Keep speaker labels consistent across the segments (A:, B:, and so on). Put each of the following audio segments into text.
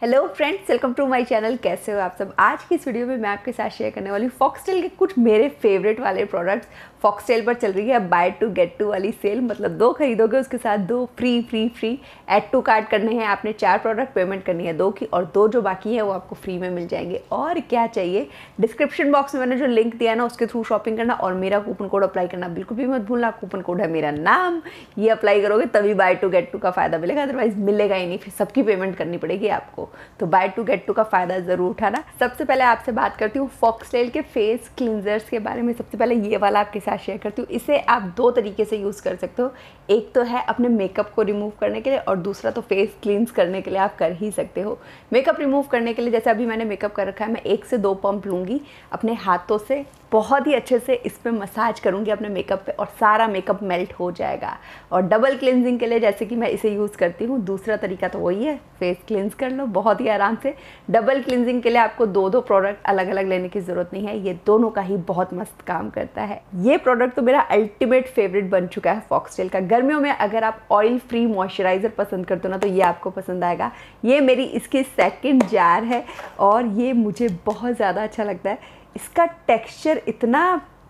A: Hello friends welcome to my channel कैसे हो आप सब आज की इस वीडियो में मैं आपके साथ शेयर करने वाली हूँ फॉक्सटेल के कुछ मेरे फेवरेट वाले प्रोडक्ट्स फॉक्सटेल पर चल रही है बाय टू गेट टू वाली सेल मतलब दो खरीदोगे उसके साथ दो free free free add to cart करने हैं आपने चार प्रोडक्ट पेमेंट करनी है दो की और दो जो बाकी है वो आपको फ्री में मिल जाएंगे और क्या चाहिए डिस्क्रिप्शन बॉक्स में मैंने जो लिंक दिया ना उसके थ्रू शॉपिंग करना और मेरा कूपन कोड अप्लाई करना बिल्कुल भी मत भूलना कूपन कोड है मेरा नाम ये अप्लाई करोगे तभी बाय टू गेट टू का फ़ायदा मिलेगा अदरवाइज मिलेगा ही नहीं फिर सबकी पेमेंट करनी पड़ेगी आपको तो बाय टू गेट टू का फ़ायदा ज़रूर उठाना सबसे पहले आपसे बात करती हूँ फॉक्सटेल के फेस क्लिनजर्स के बारे में सबसे पहले ये वाला आपके साथ शेयर करती हूँ इसे आप दो तरीके से यूज़ कर सकते हो एक तो है अपने मेकअप को रिमूव करने के लिए और दूसरा तो फेस क्लींस करने के लिए आप कर ही सकते हो मेकअप रिमूव करने के लिए जैसे अभी मैंने मेकअप कर रखा है मैं एक से दो पंप लूँगी अपने हाथों से बहुत ही अच्छे से इस पर मसाज करूँगी अपने मेकअप पे और सारा मेकअप मेल्ट हो जाएगा और डबल क्लिनजिंग के लिए जैसे कि मैं इसे यूज़ करती हूँ दूसरा तरीका तो वही है फेस क्लिनज कर लो बहुत ही आराम से डबल क्लिनजिंग के लिए आपको दो दो प्रोडक्ट अलग अलग लेने की ज़रूरत नहीं है ये दोनों का ही बहुत मस्त काम करता है ये प्रोडक्ट तो मेरा अल्टीमेट फेवरेट बन चुका है फॉक्सटेल का गर्मियों में अगर आप ऑयल फ्री मॉइस्चराइज़र पसंद करते हो ना तो ये आपको पसंद आएगा ये मेरी इसकी सेकेंड जार है और ये मुझे बहुत ज़्यादा अच्छा लगता है इसका टेक्सचर इतना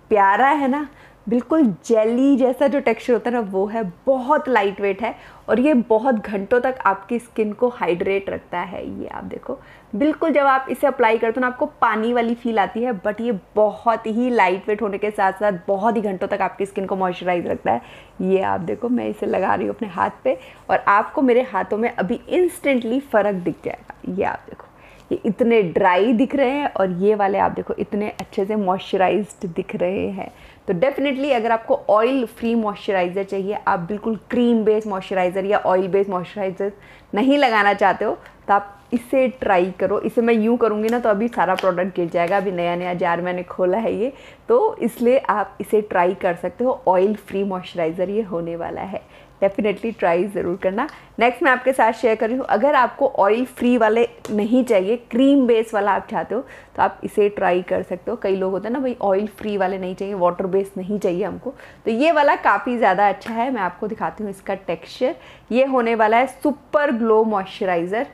A: प्यारा है ना बिल्कुल जेली जैसा जो टेक्सचर होता है ना वो है बहुत लाइट वेट है और ये बहुत घंटों तक आपकी स्किन को हाइड्रेट रखता है ये आप देखो बिल्कुल जब आप इसे अप्लाई करते हो ना आपको पानी वाली फील आती है बट ये बहुत ही लाइट वेट होने के साथ साथ बहुत ही घंटों तक आपकी स्किन को मॉइस्चराइज रखता है ये आप देखो मैं इसे लगा रही हूँ अपने हाथ पे और आपको मेरे हाथों में अभी इंस्टेंटली फ़र्क दिख जाएगा ये आप देखो ये इतने ड्राई दिख रहे हैं और ये वाले आप देखो इतने अच्छे से मॉइस्चराइज दिख रहे हैं तो डेफिनेटली अगर आपको ऑयल फ्री मॉइस्चराइज़र चाहिए आप बिल्कुल क्रीम बेस्ड मॉइस्चराइज़र या ऑयल बेस्ड मॉइस्चराइज़र नहीं लगाना चाहते हो तो आप इसे ट्राई करो इसे मैं यूँ करूँगी ना तो अभी सारा प्रोडक्ट गिर जाएगा अभी नया नया जार मैंने खोला है ये तो इसलिए आप इसे ट्राई कर सकते हो ऑयल फ्री मॉइस्चराइज़र ये होने वाला है डेफिनेटली ट्राई ज़रूर करना नेक्स्ट मैं आपके साथ शेयर कर रही हूँ अगर आपको ऑयल फ्री वाले नहीं चाहिए क्रीम बेस वाला आप चाहते हो तो आप इसे ट्राई कर सकते हो कई लोग होते हैं ना भाई ऑयल फ्री वाले नहीं चाहिए वाटर बेस नहीं चाहिए हमको तो ये वाला काफ़ी ज़्यादा अच्छा है मैं आपको दिखाती हूँ इसका टेक्स्चर ये होने वाला है सुपर ग्लो मॉइस्चराइज़र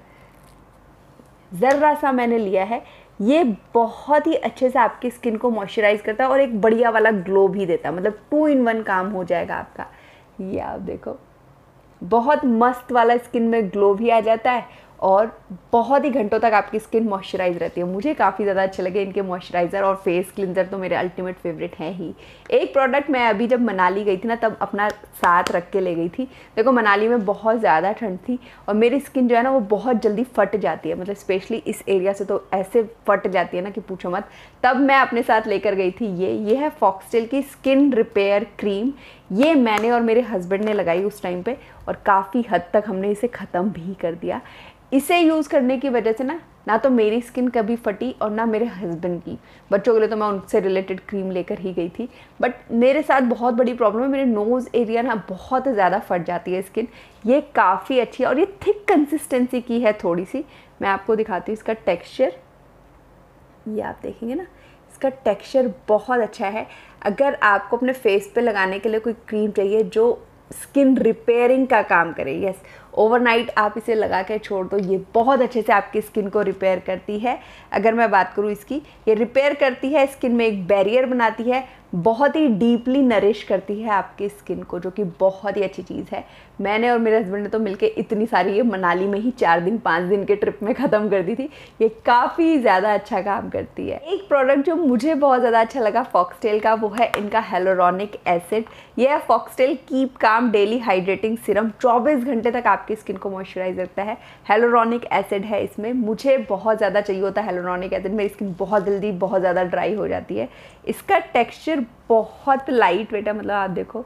A: ज़र्रा सा मैंने लिया है ये बहुत ही अच्छे से आपकी स्किन को मॉइस्चराइज़ करता है और एक बढ़िया वाला ग्लो भी देता है मतलब टू इन वन काम हो जाएगा आपका ये आप देखो बहुत मस्त वाला स्किन में ग्लो भी आ जाता है और बहुत ही घंटों तक आपकी स्किन मॉइस्चराइज रहती है मुझे काफ़ी ज़्यादा अच्छे लगे इनके मॉइस्चराइज़र और फेस क्लिनजर तो मेरे अल्टीमेट फेवरेट हैं ही एक प्रोडक्ट मैं अभी जब मनाली गई थी ना तब अपना साथ रख के ले गई थी देखो मनाली में बहुत ज़्यादा ठंड थी और मेरी स्किन जो है ना वो बहुत जल्दी फट जाती है मतलब स्पेशली इस एरिया से तो ऐसे फट जाती है ना कि पूछो मत तब मैं अपने साथ लेकर गई थी ये ये है फॉक्सटेल की स्किन रिपेयर क्रीम ये मैंने और मेरे हस्बैंड ने लगाई उस टाइम पे और काफ़ी हद तक हमने इसे ख़त्म भी कर दिया इसे यूज़ करने की वजह से ना ना तो मेरी स्किन कभी फटी और ना मेरे हस्बैंड की बच्चों के लिए तो मैं उनसे रिलेटेड क्रीम लेकर ही गई थी बट मेरे साथ बहुत बड़ी प्रॉब्लम है मेरे नोज़ एरिया ना बहुत ज़्यादा फट जाती है स्किन ये काफ़ी अच्छी है और ये थिक कंसिस्टेंसी की है थोड़ी सी मैं आपको दिखाती हूँ इसका टेक्स्चर ये आप देखेंगे ना इसका टेक्स्चर बहुत अच्छा है अगर आपको अपने फेस पर लगाने के लिए कोई क्रीम चाहिए जो स्किन रिपेयरिंग का काम करे यस yes. ओवरनाइट आप इसे लगा के छोड़ दो ये बहुत अच्छे से आपकी स्किन को रिपेयर करती है अगर मैं बात करूँ इसकी ये रिपेयर करती है स्किन में एक बैरियर बनाती है बहुत ही डीपली नरिश करती है आपकी स्किन को जो कि बहुत ही अच्छी चीज़ है मैंने और मेरे हस्बैंड ने तो मिलके इतनी सारी ये मनाली में ही चार दिन पाँच दिन के ट्रिप में ख़त्म कर दी थी ये काफ़ी ज़्यादा अच्छा काम करती है एक प्रोडक्ट जो मुझे बहुत ज़्यादा अच्छा लगा फॉक्सटेल का वो है इनका हेलोरॉनिक एसिड यह है Foxtale keep calm daily hydrating serum चौबीस घंटे तक आप आपकी स्किन को मॉइस्चराइज रखता है हेलोरॉनिक एसिड है इसमें मुझे बहुत ज़्यादा चाहिए होता है हेलोरॉनिक एसिड मेरी स्किन बहुत जल्दी बहुत ज़्यादा ड्राई हो जाती है इसका टेक्स्चर बहुत लाइट वेट है मतलब आप देखो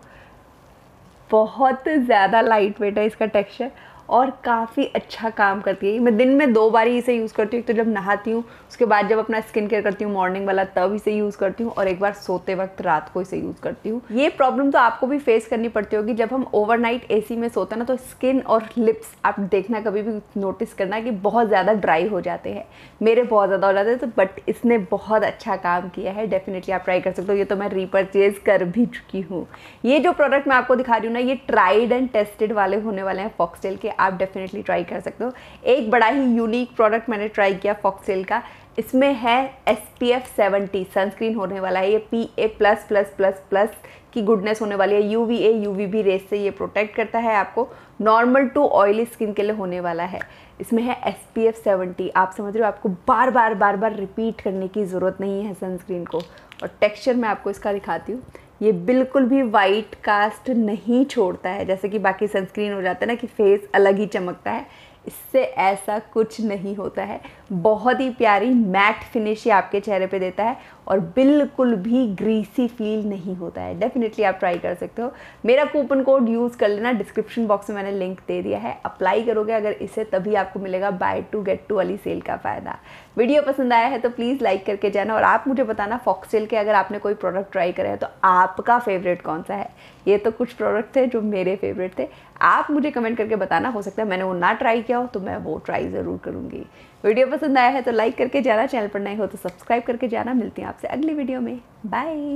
A: बहुत ज़्यादा लाइट वेट है इसका टेक्स्चर और काफ़ी अच्छा काम करती है मैं दिन में दो बार ही इसे यूज़ करती हूँ एक तो जब नहाती हूँ उसके बाद जब अपना स्किन केयर करती हूँ मॉर्निंग वाला तब इसे यूज़ करती हूँ और एक बार सोते वक्त रात को इसे यूज़ करती हूँ ये प्रॉब्लम तो आपको भी फेस करनी पड़ती होगी जब हम ओवरनाइट एसी में सोते ना तो स्किन और लिप्स आप देखना कभी भी नोटिस करना कि बहुत ज़्यादा ड्राई हो जाते हैं मेरे बहुत ज़्यादा हो जाते हैं तो बट इसने बहुत अच्छा काम किया है डेफिनेटली आप ट्राई कर सकते हो ये तो मैं रिपर्चेज कर भी चुकी हूँ ये जो प्रोडक्ट मैं आपको दिखा रही हूँ ना ये ट्राइड एंड टेस्टेड वाले होने वाले हैं फॉक्सटेल के आप डेफिनेटली ट्राई कर सकते हो एक बड़ा ही यूनिक प्रोडक्ट मैंने ट्राई किया फॉक्सेल का इसमें है S P F seventy sunscreen होने वाला है ये P A plus plus plus plus की गुडनेस होने वाली है U V A U V B rays से ये प्रोटेक्ट करता है आपको नॉर्मल टू ऑयली स्किन के लिए होने वाला है इसमें है एस पी एफ सेवेंटी आप समझ रहे हो आपको बार बार बार बार रिपीट करने की ज़रूरत नहीं है सनस्क्रीन को और टेक्स्चर मैं आपको इसका दिखाती हूँ ये बिल्कुल भी वाइट कास्ट नहीं छोड़ता है जैसे कि बाकी सनस्क्रीन हो जाता है ना कि फेस अलग ही चमकता है इससे ऐसा कुछ नहीं होता है बहुत ही प्यारी मैट फिनिश ये आपके चेहरे पे देता है और बिल्कुल भी ग्रीसी फील नहीं होता है डेफिनेटली आप ट्राई कर सकते हो मेरा कूपन कोड यूज़ कर लेना डिस्क्रिप्शन बॉक्स में मैंने लिंक दे दिया है अप्लाई करोगे अगर इसे तभी आपको मिलेगा बाय टू गेट टू वाली सेल का फ़ायदा वीडियो पसंद आया है तो प्लीज़ लाइक करके जाना और आप मुझे बताना फॉक्सेल के अगर आपने कोई प्रोडक्ट ट्राई करा है तो आपका फेवरेट कौन सा है ये तो कुछ प्रोडक्ट थे जो मेरे फेवरेट थे आप मुझे कमेंट करके बताना हो सकता है मैंने वो ना ट्राई किया हो तो मैं वो ट्राई ज़रूर करूँगी वीडियो पसंद आया है तो लाइक करके जाना चैनल पर नए हो तो सब्सक्राइब करके जाना मिलती हैं आपसे अगली वीडियो में बाय